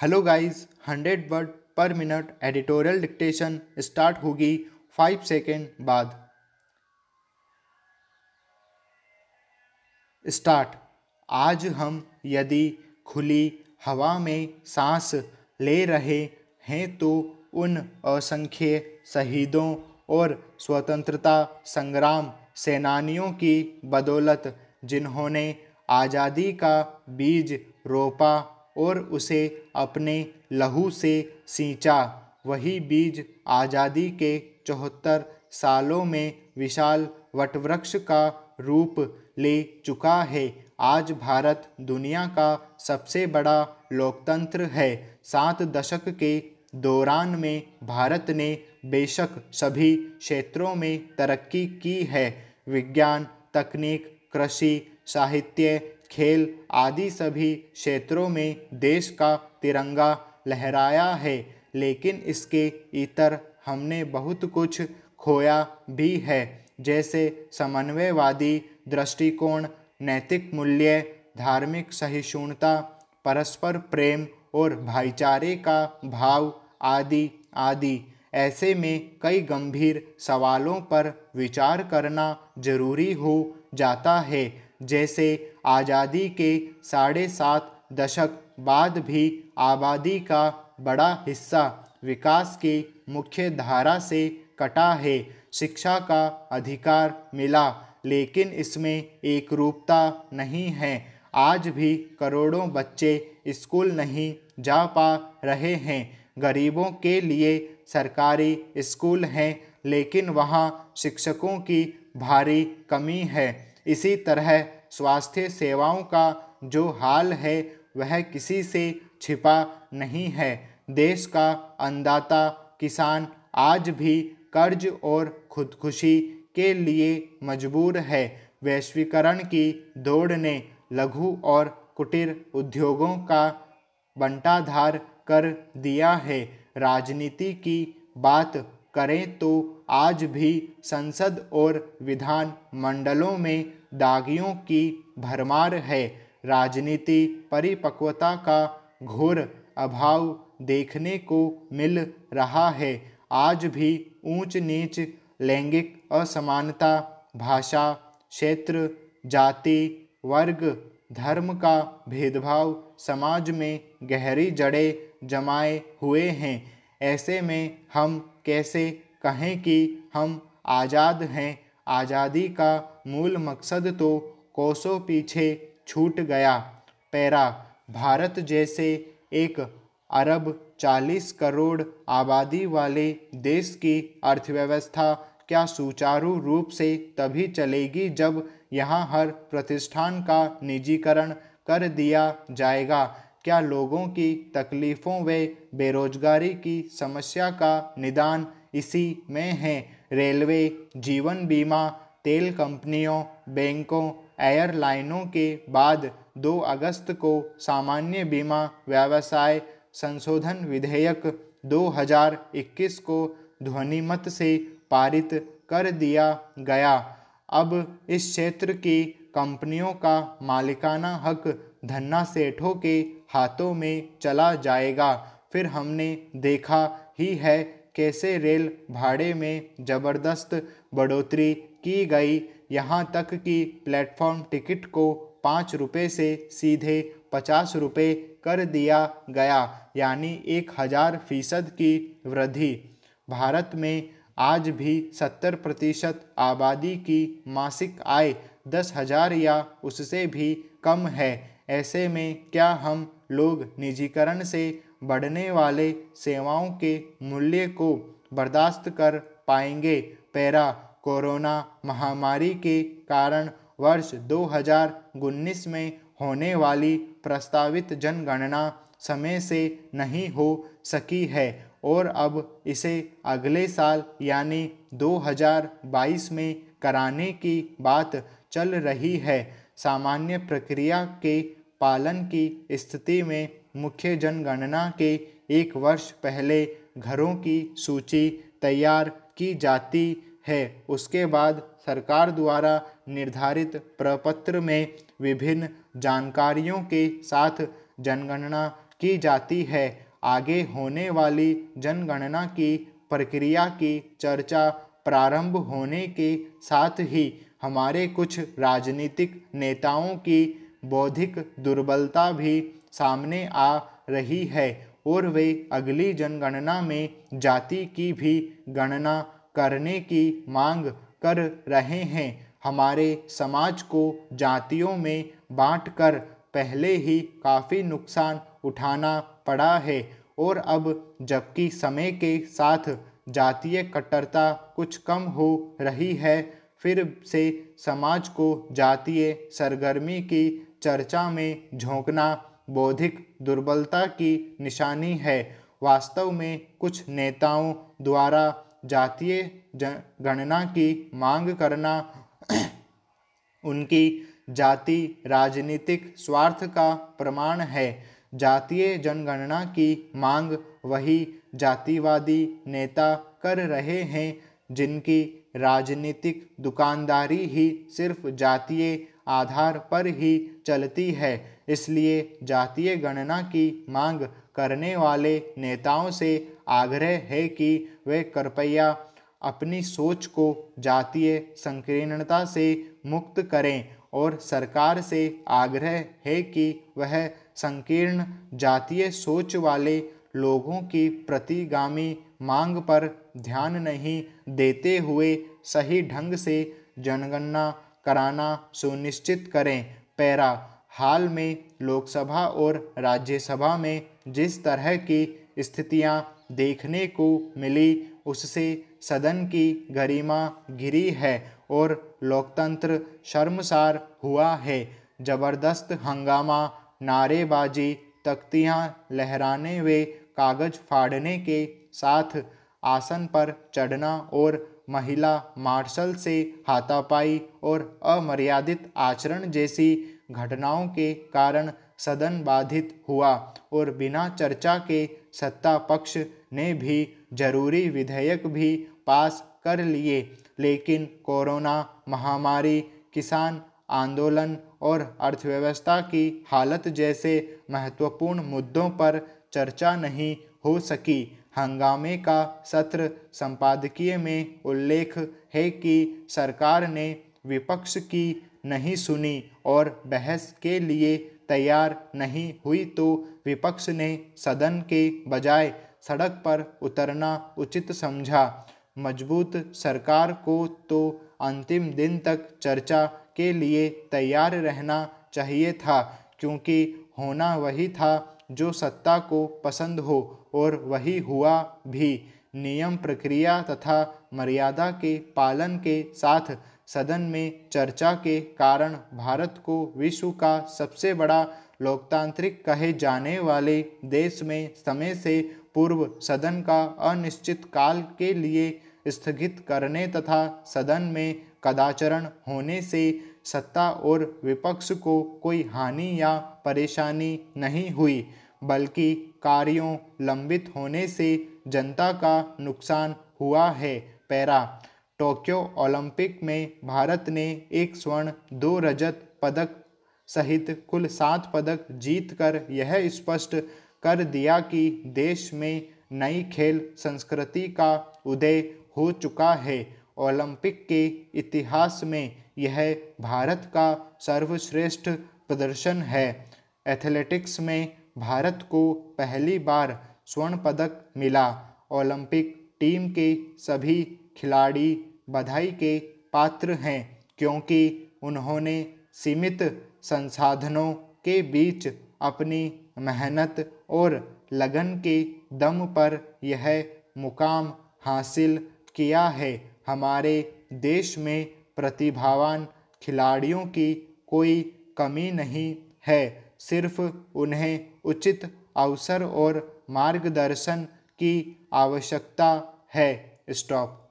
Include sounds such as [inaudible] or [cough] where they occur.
hello guys hundred word पर minute editorial dictation start होगी five second बाद start आज हम यदि खुली हवा में सांस ले रहे हैं तो उन असंख्य शहीदों और स्वतंत्रता संग्राम सेनानियों की बदौलत जिन्होंने आज़ादी का बीज रोपा और उसे अपने लहू से सींचा वही बीज आज़ादी के चौहत्तर सालों में विशाल वटवृक्ष का रूप ले चुका है आज भारत दुनिया का सबसे बड़ा लोकतंत्र है सात दशक के दौरान में भारत ने बेशक सभी क्षेत्रों में तरक्की की है विज्ञान तकनीक कृषि साहित्य खेल आदि सभी क्षेत्रों में देश का तिरंगा लहराया है लेकिन इसके इतर हमने बहुत कुछ खोया भी है जैसे समन्वयवादी दृष्टिकोण नैतिक मूल्य धार्मिक सहिष्णुता परस्पर प्रेम और भाईचारे का भाव आदि आदि ऐसे में कई गंभीर सवालों पर विचार करना जरूरी हो जाता है जैसे आज़ादी के साढ़े सात दशक बाद भी आबादी का बड़ा हिस्सा विकास की मुख्य धारा से कटा है शिक्षा का अधिकार मिला लेकिन इसमें एक रूपता नहीं है आज भी करोड़ों बच्चे स्कूल नहीं जा पा रहे हैं गरीबों के लिए सरकारी स्कूल हैं लेकिन वहाँ शिक्षकों की भारी कमी है इसी तरह स्वास्थ्य सेवाओं का जो हाल है वह किसी से छिपा नहीं है देश का अनदाता किसान आज भी कर्ज और खुदकुशी के लिए मजबूर है वैश्वीकरण की दौड़ ने लघु और कुटीर उद्योगों का बंटाधार कर दिया है राजनीति की बात करें तो आज भी संसद और विधान मंडलों में दागियों की भरमार है राजनीति परिपक्वता का घोर अभाव देखने को मिल रहा है आज भी ऊंच नीच लैंगिक असमानता भाषा क्षेत्र जाति वर्ग धर्म का भेदभाव समाज में गहरी जड़ें जमाए हुए हैं ऐसे में हम कैसे कहें कि हम आज़ाद हैं आज़ादी का मूल मकसद तो कोसों पीछे छूट गया पैरा भारत जैसे एक अरब चालीस करोड़ आबादी वाले देश की अर्थव्यवस्था क्या सुचारू रूप से तभी चलेगी जब यहाँ हर प्रतिष्ठान का निजीकरण कर दिया जाएगा क्या लोगों की तकलीफ़ों व बेरोजगारी की समस्या का निदान इसी में है रेलवे जीवन बीमा तेल कंपनियों बैंकों एयरलाइनों के बाद 2 अगस्त को सामान्य बीमा व्यवसाय संशोधन विधेयक 2021 को ध्वनिमत से पारित कर दिया गया अब इस क्षेत्र की कंपनियों का मालिकाना हक धन्ना सेठों के हाथों में चला जाएगा फिर हमने देखा ही है कैसे रेल भाड़े में ज़बरदस्त बढ़ोतरी की गई यहाँ तक कि प्लेटफॉर्म टिकट को पाँच रुपये से सीधे पचास रुपये कर दिया गया यानी एक हज़ार फीसद की वृद्धि भारत में आज भी सत्तर प्रतिशत आबादी की मासिक आय दस हज़ार या उससे भी कम है ऐसे में क्या हम लोग निजीकरण से बढ़ने वाले सेवाओं के मूल्य को बर्दाश्त कर पाएंगे पैरा कोरोना महामारी के कारण वर्ष दो में होने वाली प्रस्तावित जनगणना समय से नहीं हो सकी है और अब इसे अगले साल यानी 2022 में कराने की बात चल रही है सामान्य प्रक्रिया के पालन की स्थिति में मुख्य जनगणना के एक वर्ष पहले घरों की सूची तैयार की जाती है उसके बाद सरकार द्वारा निर्धारित प्रपत्र में विभिन्न जानकारियों के साथ जनगणना की जाती है आगे होने वाली जनगणना की प्रक्रिया की चर्चा प्रारंभ होने के साथ ही हमारे कुछ राजनीतिक नेताओं की बौद्धिक दुर्बलता भी सामने आ रही है और वे अगली जनगणना में जाति की भी गणना करने की मांग कर रहे हैं हमारे समाज को जातियों में बांटकर पहले ही काफ़ी नुकसान उठाना पड़ा है और अब जबकि समय के साथ जातीय कट्टरता कुछ कम हो रही है फिर से समाज को जातीय सरगर्मी की चर्चा में झोंकना बौद्धिक दुर्बलता की निशानी है वास्तव में कुछ नेताओं द्वारा जातीय गणना की मांग करना [clears throat] उनकी जाति राजनीतिक स्वार्थ का प्रमाण है जातीय जनगणना की मांग वही जातिवादी नेता कर रहे हैं जिनकी राजनीतिक दुकानदारी ही सिर्फ जातीय आधार पर ही चलती है इसलिए जातीय गणना की मांग करने वाले नेताओं से आग्रह है कि वे कृपया अपनी सोच को जातीय संकीर्णता से मुक्त करें और सरकार से आग्रह है कि वह संकीर्ण जातीय सोच वाले लोगों की प्रतिगामी मांग पर ध्यान नहीं देते हुए सही ढंग से जनगणना कराना सुनिश्चित करें पैरा हाल में लोकसभा और राज्यसभा में जिस तरह की स्थितियां देखने को मिली उससे सदन की गरिमा घिरी है और लोकतंत्र शर्मसार हुआ है जबरदस्त हंगामा नारेबाजी तख्तियाँ लहराने वे कागज फाड़ने के साथ आसन पर चढ़ना और महिला मार्शल से हाथापाई और अमर्यादित आचरण जैसी घटनाओं के कारण सदन बाधित हुआ और बिना चर्चा के सत्ता पक्ष ने भी जरूरी विधेयक भी पास कर लिए लेकिन कोरोना महामारी किसान आंदोलन और अर्थव्यवस्था की हालत जैसे महत्वपूर्ण मुद्दों पर चर्चा नहीं हो सकी हंगामे का सत्र संपादकीय में उल्लेख है कि सरकार ने विपक्ष की नहीं सुनी और बहस के लिए तैयार नहीं हुई तो विपक्ष ने सदन के बजाय सड़क पर उतरना उचित समझा मजबूत सरकार को तो अंतिम दिन तक चर्चा के लिए तैयार रहना चाहिए था क्योंकि होना वही था जो सत्ता को पसंद हो और वही हुआ भी नियम प्रक्रिया तथा मर्यादा के पालन के साथ सदन में चर्चा के कारण भारत को विश्व का सबसे बड़ा लोकतांत्रिक कहे जाने वाले देश में समय से पूर्व सदन का अनिश्चित काल के लिए स्थगित करने तथा सदन में कदाचरण होने से सत्ता और विपक्ष को कोई हानि या परेशानी नहीं हुई बल्कि कार्यों लंबित होने से जनता का नुकसान हुआ है पैरा टोक्यो ओलंपिक में भारत ने एक स्वर्ण दो रजत पदक सहित कुल सात पदक जीतकर यह स्पष्ट कर दिया कि देश में नई खेल संस्कृति का उदय हो चुका है ओलंपिक के इतिहास में यह भारत का सर्वश्रेष्ठ प्रदर्शन है एथलेटिक्स में भारत को पहली बार स्वर्ण पदक मिला ओलंपिक टीम के सभी खिलाड़ी बधाई के पात्र हैं क्योंकि उन्होंने सीमित संसाधनों के बीच अपनी मेहनत और लगन के दम पर यह मुकाम हासिल किया है हमारे देश में प्रतिभावान खिलाड़ियों की कोई कमी नहीं है सिर्फ उन्हें उचित अवसर और मार्गदर्शन की आवश्यकता है स्टॉप